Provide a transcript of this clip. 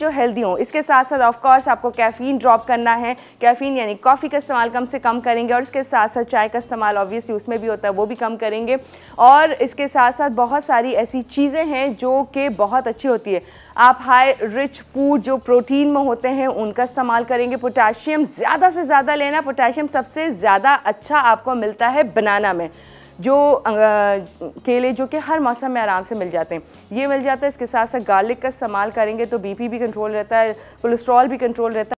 जो हेल्दी हो इसके साथ साथ ऑफ कोर्स आपको कैफ़ीन ड्रॉप करना है कैफ़ीन यानी कॉफ़ी का इस्तेमाल कम से कम करेंगे और इसके साथ साथ चाय का इस्तेमाल ऑब्वियसली उसमें भी होता है वो भी कम करेंगे और इसके साथ साथ बहुत सारी ऐसी चीज़ें हैं जो कि बहुत अच्छी होती है आप हाई रिच फूड जो प्रोटीन में होते हैं उनका इस्तेमाल करेंगे पोटाशियम ज़्यादा से ज़्यादा लेना पोटाशियम सबसे ज़्यादा अच्छा आपको मिलता है बनाना में जो केले जो कि हर मौसम में आराम से मिल जाते हैं ये मिल जाता है इसके साथ साथ गार्लिक का इस्तेमाल करेंगे तो बीपी भी कंट्रोल रहता है कोलेस्ट्रॉल भी कंट्रोल रहता है